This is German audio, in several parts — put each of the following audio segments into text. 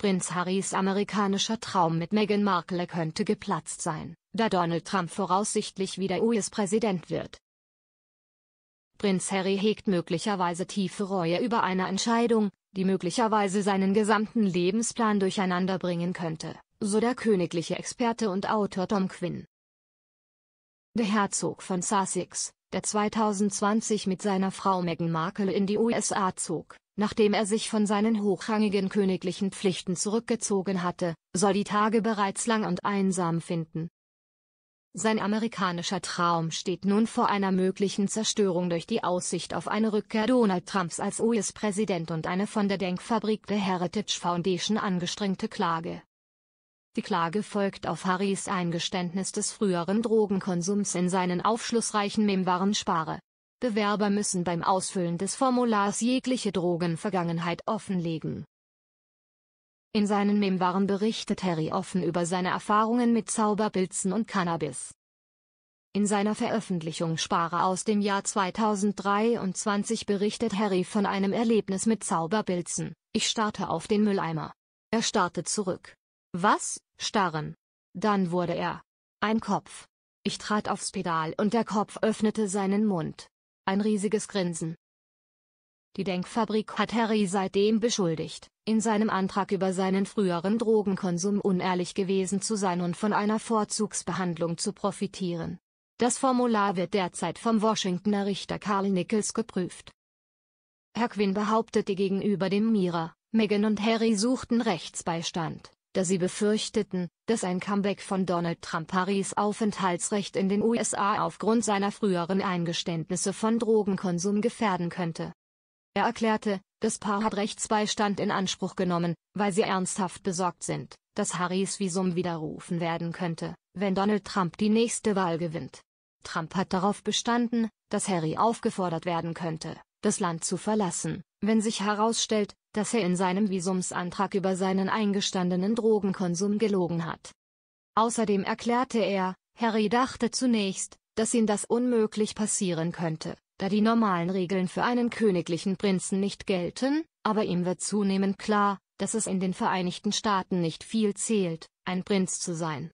Prinz Harrys amerikanischer Traum mit Meghan Markle könnte geplatzt sein, da Donald Trump voraussichtlich wieder US-Präsident wird. Prinz Harry hegt möglicherweise tiefe Reue über eine Entscheidung, die möglicherweise seinen gesamten Lebensplan durcheinanderbringen könnte, so der königliche Experte und Autor Tom Quinn. Der Herzog von Sussex, der 2020 mit seiner Frau Meghan Markle in die USA zog, Nachdem er sich von seinen hochrangigen königlichen Pflichten zurückgezogen hatte, soll die Tage bereits lang und einsam finden. Sein amerikanischer Traum steht nun vor einer möglichen Zerstörung durch die Aussicht auf eine Rückkehr Donald Trumps als US-Präsident und eine von der Denkfabrik der Heritage Foundation angestrengte Klage. Die Klage folgt auf Harrys Eingeständnis des früheren Drogenkonsums in seinen aufschlussreichen Memoiren Spare. Bewerber müssen beim Ausfüllen des Formulars jegliche Drogenvergangenheit offenlegen. In seinen Memoiren berichtet Harry offen über seine Erfahrungen mit Zauberpilzen und Cannabis. In seiner Veröffentlichung Spare aus dem Jahr 2023 berichtet Harry von einem Erlebnis mit Zauberpilzen. Ich starte auf den Mülleimer. Er starrte zurück. Was? Starren. Dann wurde er. Ein Kopf. Ich trat aufs Pedal und der Kopf öffnete seinen Mund ein riesiges Grinsen. Die Denkfabrik hat Harry seitdem beschuldigt, in seinem Antrag über seinen früheren Drogenkonsum unehrlich gewesen zu sein und von einer Vorzugsbehandlung zu profitieren. Das Formular wird derzeit vom Washingtoner Richter Carl Nichols geprüft. Herr Quinn behauptete gegenüber dem Mira, Megan und Harry suchten Rechtsbeistand, da sie befürchteten, dass ein Comeback von Donald Trump Paris Aufenthaltsrecht in den USA aufgrund seiner früheren Eingeständnisse von Drogenkonsum gefährden könnte. Er erklärte, das Paar hat Rechtsbeistand in Anspruch genommen, weil sie ernsthaft besorgt sind, dass Harrys Visum widerrufen werden könnte, wenn Donald Trump die nächste Wahl gewinnt. Trump hat darauf bestanden, dass Harry aufgefordert werden könnte, das Land zu verlassen, wenn sich herausstellt, dass er in seinem Visumsantrag über seinen eingestandenen Drogenkonsum gelogen hat. Außerdem erklärte er, Harry dachte zunächst, dass ihm das unmöglich passieren könnte, da die normalen Regeln für einen königlichen Prinzen nicht gelten, aber ihm wird zunehmend klar, dass es in den Vereinigten Staaten nicht viel zählt, ein Prinz zu sein.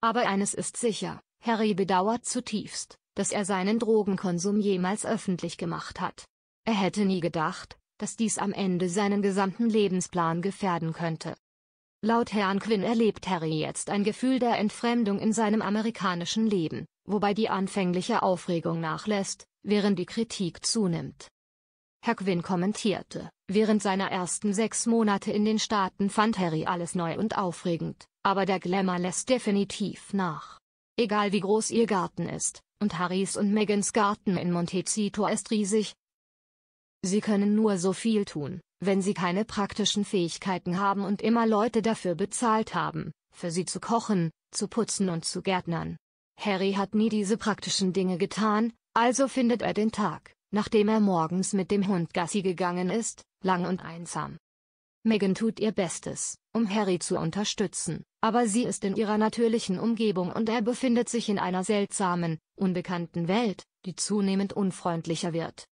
Aber eines ist sicher, Harry bedauert zutiefst, dass er seinen Drogenkonsum jemals öffentlich gemacht hat. Er hätte nie gedacht, dass dies am Ende seinen gesamten Lebensplan gefährden könnte. Laut Herrn Quinn erlebt Harry jetzt ein Gefühl der Entfremdung in seinem amerikanischen Leben, wobei die anfängliche Aufregung nachlässt, während die Kritik zunimmt. Herr Quinn kommentierte, während seiner ersten sechs Monate in den Staaten fand Harry alles neu und aufregend, aber der Glamour lässt definitiv nach. Egal wie groß ihr Garten ist, und Harrys und Megans Garten in Montecito ist riesig, Sie können nur so viel tun, wenn Sie keine praktischen Fähigkeiten haben und immer Leute dafür bezahlt haben, für Sie zu kochen, zu putzen und zu gärtnern. Harry hat nie diese praktischen Dinge getan, also findet er den Tag, nachdem er morgens mit dem Hund Gassi gegangen ist, lang und einsam. Megan tut ihr Bestes, um Harry zu unterstützen, aber sie ist in ihrer natürlichen Umgebung und er befindet sich in einer seltsamen, unbekannten Welt, die zunehmend unfreundlicher wird.